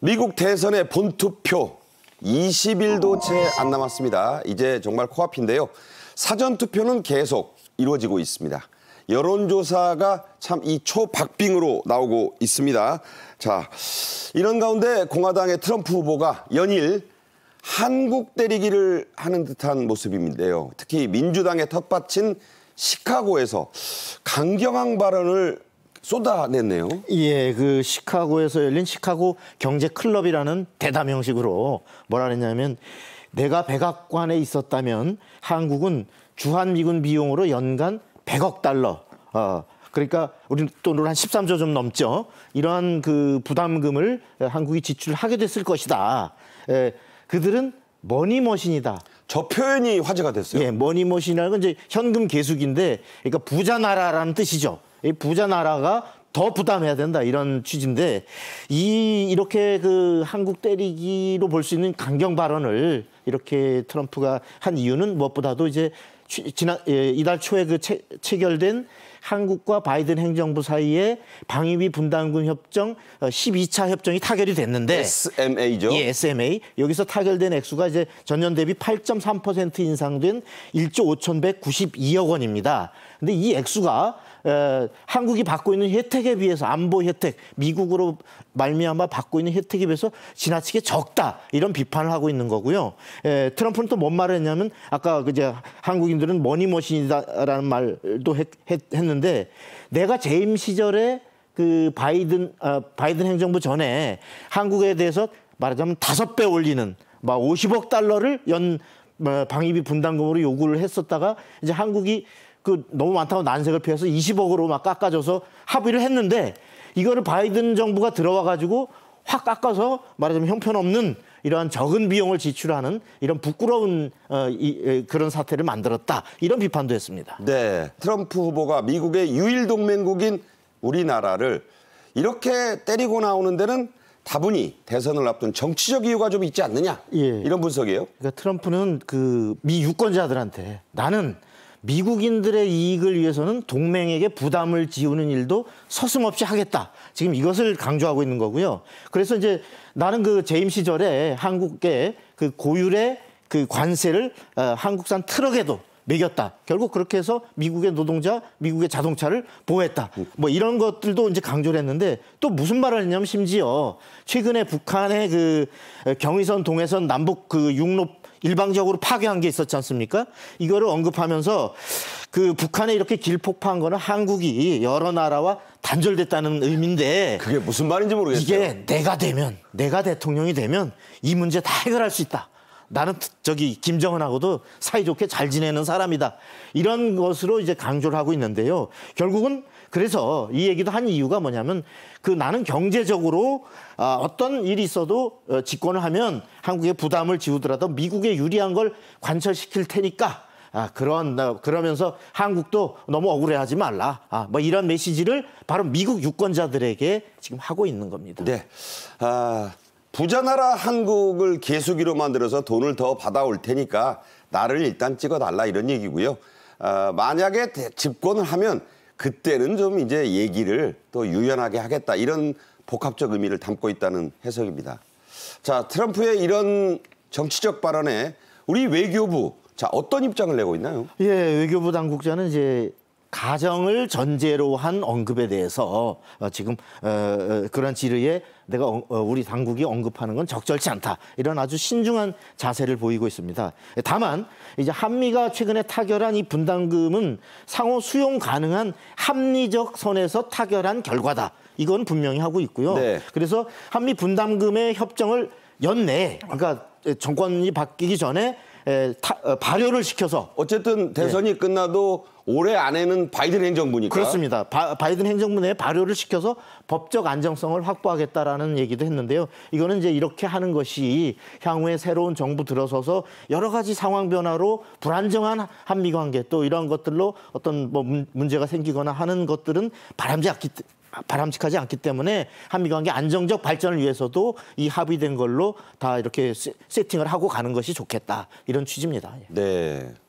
미국 대선의 본투표 20일도 채 안 남았습니다. 이제 정말 코앞인데요. 사전투표는 계속 이루어지고 있습니다. 여론조사가 참 이 초박빙으로 나오고 있습니다. 자, 이런 가운데 공화당의 트럼프 후보가 연일 한국 때리기를 하는 듯한 모습인데요. 특히 민주당의 텃밭인 시카고에서 강경한 발언을 쏟아냈네요. 예, 그 시카고에서 열린 시카고 경제 클럽이라는 대담 형식으로 뭐라 그랬냐면 내가 백악관에 있었다면 한국은 주한미군 비용으로 연간 100억 달러 어, 그러니까 우리는 돈으로 한 13조 좀 넘죠. 이러한 그 부담금을 한국이 지출하게 됐을 것이다. 에, 예, 그들은 머니머신이다. 저 표현이 화제가 됐어요. 예, 머니머신이라는 건 이제 현금 계수기인데, 그러니까 부자 나라라는 뜻이죠. 이 부자 나라가 더 부담해야 된다 이런 취지인데 이 이렇게 그 한국 때리기로 볼 수 있는 강경 발언을 이렇게 트럼프가 한 이유는 무엇보다도 이제 지난 예, 이달 초에 그 채, 체결된 한국과 바이든 행정부 사이에 방위비 분담금 협정 12차 어, 협정이 타결이 됐는데 SMA죠. 예, SMA. 여기서 타결된 액수가 이제 전년 대비 8.3% 인상된 1조 5,192억 원입니다. 근데 이 액수가 에, 한국이 받고 있는 혜택에 비해서 안보 혜택, 미국으로 말미암아 받고 있는 혜택에 비해서 지나치게 적다 이런 비판을 하고 있는 거고요. 에, 트럼프는 또 뭔 말을 했냐면 아까 그 이제 한국인들은 머니머신이다라는 말도 했, 했 는데 내가 재임 시절에 그 바이든 어, 바이든 행정부 전에 한국에 대해서 말하자면 다섯 배 올리는 막 50억 달러를 연 어, 방위비 분담금으로 요구를 했었다가 이제 한국이 그 너무 많다고 난색을 피해서 20억으로 막 깎아줘서 합의를 했는데 이거를 바이든 정부가 들어와 가지고 확 깎아서 말하자면 형편없는 이러한 적은 비용을 지출하는 이런 부끄러운 어, 이, 그런 사태를 만들었다 이런 비판도 했습니다. 네, 트럼프 후보가 미국의 유일 동맹국인 우리나라를 이렇게 때리고 나오는 데는 다분히 대선을 앞둔 정치적 이유가 좀 있지 않느냐 예. 이런 분석이에요. 그러니까 트럼프는 그 미 유권자들한테 나는 미국인들의 이익을 위해서는 동맹에게 부담을 지우는 일도 서슴없이 하겠다. 지금 이것을 강조하고 있는 거고요. 그래서 이제 나는 그 재임 시절에 한국의그 고율의 그 관세를 어, 한국산 트럭에도 매겼다. 결국 그렇게 해서 미국의 노동자, 미국의 자동차를 보호했다. 뭐 이런 것들도 이제 강조를 했는데 또 무슨 말을 했냐면 심지어 최근에 북한의 그 경의선, 동해선, 남북 그 육로 일방적으로 파괴한 게 있었지 않습니까? 이거를 언급하면서 그 북한에 이렇게 길폭파한 거는 한국이 여러 나라와 단절됐다는 의미인데 그게 무슨 말인지 모르겠어요. 이게 내가 되면 내가 대통령이 되면 이 문제 다 해결할 수 있다. 나는 저기 김정은하고도 사이좋게 잘 지내는 사람이다. 이런 것으로 이제 강조를 하고 있는데요. 결국은 그래서 이 얘기도 한 이유가 뭐냐면 그 나는 경제적으로 아, 어떤 일이 있어도 어, 집권을 하면 한국의 부담을 지우더라도 미국에 유리한 걸 관철시킬 테니까 아, 그런, 그러면서 한국도 너무 억울해 하지 말라. 아, 뭐 이런 메시지를 바로 미국 유권자들에게 지금 하고 있는 겁니다. 네. 아, 부자 나라 한국을 개수기로 만들어서 돈을 더 받아올 테니까 나를 일단 찍어달라 이런 얘기고요. 아, 만약에 집권을 하면 그때는 좀 이제 얘기를 또 유연하게 하겠다 이런 복합적 의미를 담고 있다는 해석입니다. 자 트럼프의 이런 정치적 발언에 우리 외교부 자 어떤 입장을 내고 있나요? 예 외교부 당국자는 이제 가정을 전제로 한 언급에 대해서 어, 지금 어, 어, 그런 지르에 내가 우리 당국이 언급하는 건 적절치 않다 이런 아주 신중한 자세를 보이고 있습니다. 다만 이제 한미가 최근에 타결한 이 분담금은 상호 수용 가능한 합리적 선에서 타결한 결과다. 이건 분명히 하고 있고요. 네. 그래서 한미 분담금의 협정을 연내 그러니까 정권이 바뀌기 전에 에, 타, 발효를 시켜서 어쨌든 대선이 네. 끝나도 올해 안에는 바이든 행정부니까. 그렇습니다. 바, 이든 행정부 내에 발효를 시켜서 법적 안정성을 확보하겠다라는 얘기도 했는데요. 이거는 이제 이렇게 하는 것이 향후에 새로운 정부 들어서서 여러 가지 상황 변화로 불안정한 한미 관계 또 이러한 것들로 어떤 뭐 문제가 생기거나 하는 것들은 바람직하기 바람직하지 않기 때문에 한미 관계 안정적 발전을 위해서도 이 합의된 걸로 다 이렇게 세팅을 하고 가는 것이 좋겠다 이런 취지입니다. 예. 네.